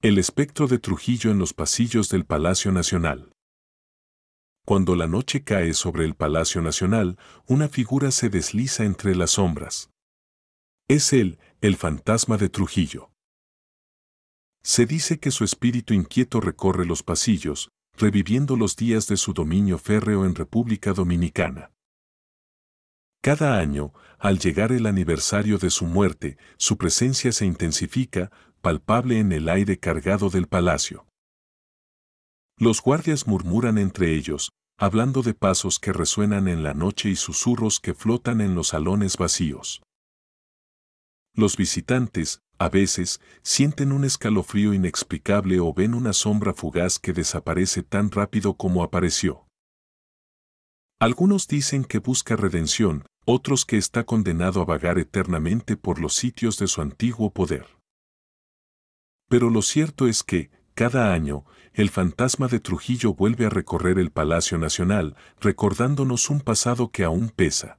El espectro de Trujillo en los pasillos del Palacio Nacional. Cuando la noche cae sobre el Palacio Nacional, una figura se desliza entre las sombras. Es él, el fantasma de Trujillo. Se dice que su espíritu inquieto recorre los pasillos, reviviendo los días de su dominio férreo en República Dominicana. Cada año, al llegar el aniversario de su muerte, su presencia se intensifica, palpable en el aire cargado del palacio. Los guardias murmuran entre ellos, hablando de pasos que resuenan en la noche y susurros que flotan en los salones vacíos. Los visitantes, a veces, sienten un escalofrío inexplicable o ven una sombra fugaz que desaparece tan rápido como apareció. Algunos dicen que busca redención, otros que está condenado a vagar eternamente por los sitios de su antiguo poder. Pero lo cierto es que, cada año, el fantasma de Trujillo vuelve a recorrer el Palacio Nacional, recordándonos un pasado que aún pesa.